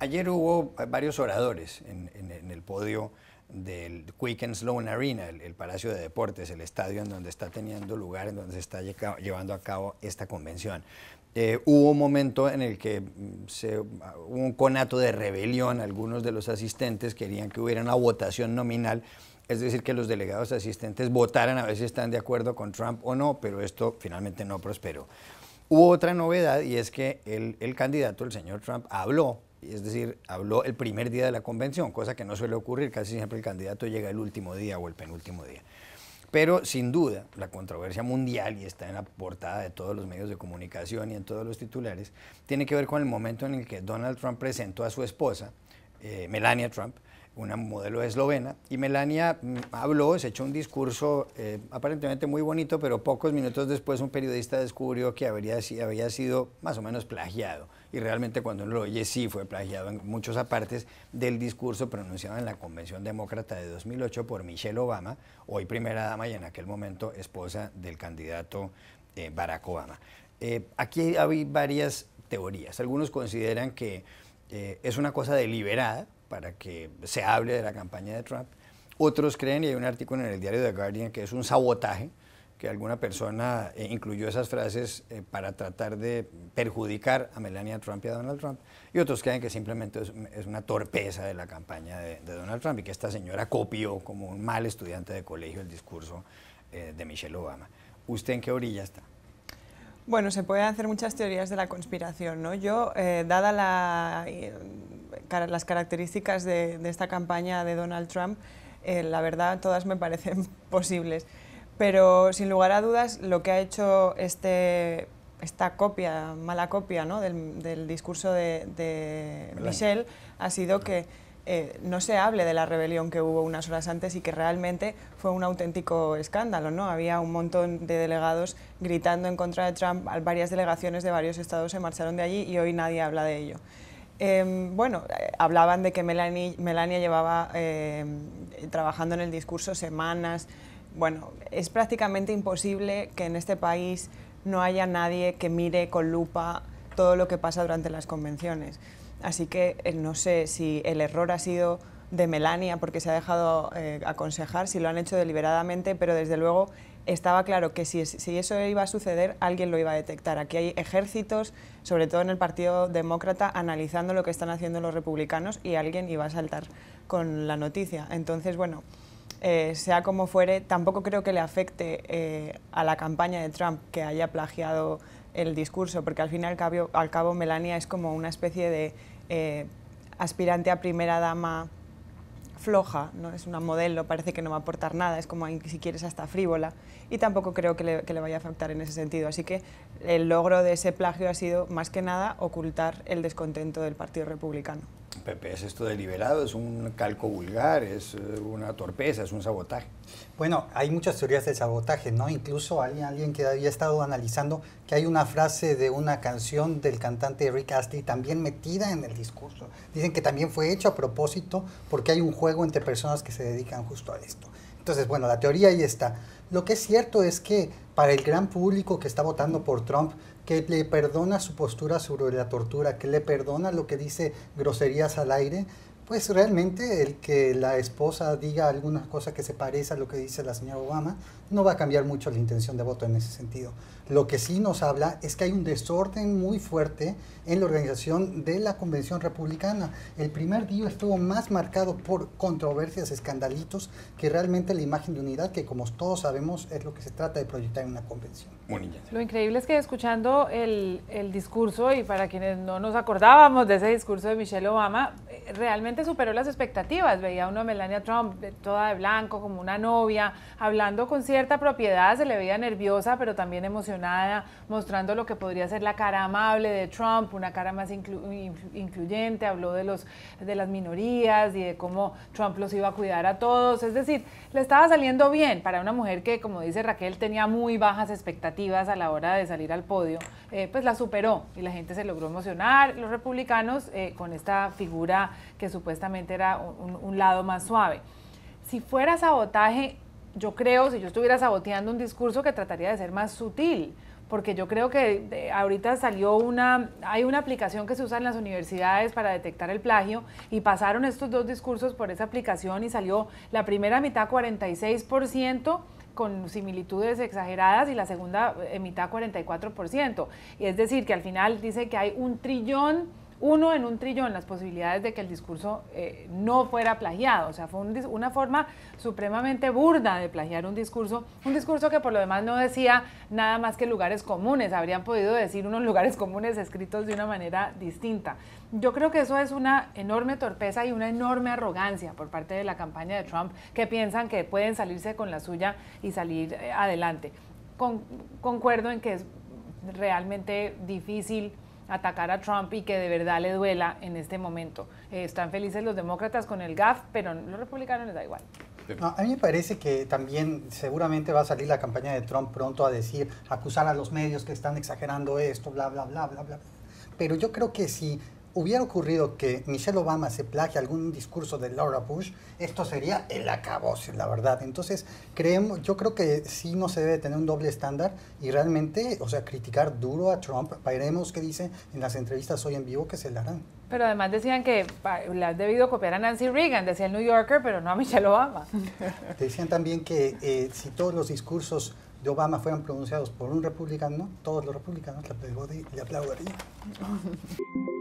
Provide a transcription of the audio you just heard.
Ayer hubo varios oradores en, el podio del Quicken Sloan Arena, el, Palacio de Deportes, el estadio en donde está teniendo lugar, en donde se está llevando a cabo esta convención. Eh, hubo un momento en el que mm, hubo un conato de rebelión, algunos de los asistentes querían que hubiera una votación nominal, es decir, que los delegados asistentes votaran a ver si están de acuerdo con Trump o no, pero esto finalmente no prosperó. Hubo otra novedad y es que el, el candidato, el señor Trump, habló es decir, habló el primer día de la convención, cosa que no suele ocurrir, casi siempre el candidato llega el último día o el penúltimo día. Pero sin duda, la controversia mundial, y está en la portada de todos los medios de comunicación y en todos los titulares, tiene que ver con el momento en el que Donald Trump presentó a su esposa, eh, Melania Trump, una modelo eslovena, y Melania mm, habló, se echó un discurso eh, aparentemente muy bonito, pero pocos minutos después un periodista descubrió que había sido más o menos plagiado, y realmente cuando uno lo oye sí fue plagiado en muchas apartes del discurso pronunciado en la Convención Demócrata de 2008 por Michelle Obama, hoy primera dama y en aquel momento esposa del candidato eh, Barack Obama. Eh, aquí hay varias teorías, algunos consideran que es una cosa deliberada, para que se hable de la campaña de Trump. Otros creen, y hay un artículo en el diario The Guardian, que es un sabotaje, que alguna persona eh, incluyó esas frases eh, para tratar de perjudicar a Melania Trump y a Donald Trump, y otros creen que simplemente es, una torpeza de la campaña de, Donald Trump y que esta señora copió como un mal estudiante de colegio el discurso eh, de Michelle Obama. ¿Usted en qué orilla está? Bueno, se pueden hacer muchas teorías de la conspiración, ¿no? Yo, dadas eh, dada eh, las características de, esta campaña de Donald Trump, eh, la verdad todas me parecen posibles. Pero sin lugar a dudas, lo que ha hecho este, esta copia, mala copia, ¿no? del, discurso de, de ha sido que eh, no se hable de la rebelión que hubo unas horas antes y que realmente fue un auténtico escándalo. ¿no? Había un montón de delegados gritando en contra de Trump, varias delegaciones de varios estados se marcharon de allí y hoy nadie habla de ello. Em, bueno, eh, hablaban de que Melania llevaba em, trabajando en el discurso semanas. Bueno, es prácticamente imposible que en este país no haya nadie que mire con lupa todo lo que pasa durante las convenciones. Así que eh, no sé si el error ha sido de Melania porque se ha dejado eh, aconsejar, si lo han hecho deliberadamente, pero desde luego estaba claro que si, eso iba a suceder, alguien lo iba a detectar. Aquí hay ejércitos, sobre todo en el Partido Demócrata, analizando lo que están haciendo los republicanos y alguien iba a saltar con la noticia. Entonces, bueno, eh, sea como fuere, tampoco creo que le afecte a la campaña de Trump que haya plagiado el discurso, porque al fin al cabo, Melania es como una especie de eh, aspirante a primera dama floja, ¿no? es una modelo, parece que no va a aportar nada, es como si quieres hasta frívola, y tampoco creo que le, vaya a afectar en ese sentido. Así que el logro de ese plagio ha sido, más que nada, ocultar el descontento del Partido Republicano. Pepe, ¿es esto deliberado? ¿Es un calco vulgar? ¿Es eh, una torpeza? ¿Es un sabotaje? Bueno, hay muchas teorías del sabotaje, ¿no? Incluso alguien, alguien que había estado analizando que hay una frase de una canción del cantante Rick Astley también metida en el discurso. Dicen que también fue hecho a propósito porque hay un juego entre personas que se dedican justo a esto. Entonces, bueno, la teoría ahí está. Lo que es cierto es que para el gran público que está votando por Trump, que le perdona su postura sobre la tortura, que le perdona lo que dice groserías al aire, pues realmente el que la esposa diga alguna cosa que se parece a lo que dice la señora Obama no va a cambiar mucho la intención de voto en ese sentido. Lo que sí nos habla es que hay un desorden muy fuerte en la organización de la Convención Republicana. El primer día estuvo más marcado por controversias, escandalitos, que realmente la imagen de unidad, que como todos sabemos es lo que se trata de proyectar en una convención. Lo increíble es que escuchando el, el discurso, y para quienes no nos acordábamos de ese discurso de Michelle Obama, eh, realmente superó las expectativas. Veía a una Melania Trump toda de blanco, como una novia, hablando con cierta propiedad, se le veía nerviosa, pero también emocionada, mostrando lo que podría ser la cara amable de Trump, una cara más incluyente, habló de, los, de las minorías y de cómo Trump los iba a cuidar a todos. Es decir, le estaba saliendo bien para una mujer que, como dice Raquel, tenía muy bajas expectativas a la hora de salir al podio, eh, pues la superó y la gente se logró emocionar. Los republicanos, eh, con esta figura que supuestamente era un, lado más suave. Si fuera sabotaje, yo creo, si yo estuviera saboteando un discurso que trataría de ser más sutil, porque yo creo que eh, ahorita salió una, hay una aplicación que se usa en las universidades para detectar el plagio y pasaron estos dos discursos por esa aplicación y salió la primera mitad 46% con similitudes exageradas y la segunda eh, mitad 44%. es decir, que al final dice que hay un trillón uno en un trillón las posibilidades de que el discurso eh, no fuera plagiado. O sea, fue una forma supremamente burda de plagiar un discurso, un discurso que por lo demás no decía nada más que lugares comunes. Habrían podido decir unos lugares comunes escritos de una manera distinta. Yo creo que eso es una enorme torpeza y una enorme arrogancia por parte de la campaña de Trump, que piensan que pueden salirse con la suya y salir eh, adelante. concuerdo en que es realmente difícil atacar a Trump y que de verdad le duela en este momento. Eh, están felices los demócratas con el GAF, pero los republicanos les da igual. a mí me parece que también seguramente va a salir la campaña de Trump pronto a decir, acusar a los medios que están exagerando esto, bla, bla, bla, bla, bla. Pero yo creo que si hubiera ocurrido que Michelle Obama se plagie algún discurso de Laura Bush, esto sería el acabose, la verdad. Entonces, creemos, yo creo que sí no se debe tener un doble estándar y realmente, o sea, criticar duro a Trump, veremos qué dice en las entrevistas hoy en vivo que se le harán. Pero además decían que la has debido copiar a Nancy Reagan, decía el New Yorker, pero no a Michelle Obama. Decían también que eh, si todos los discursos de Obama fueran pronunciados por un republicano, todos los republicanos le aplaudirían.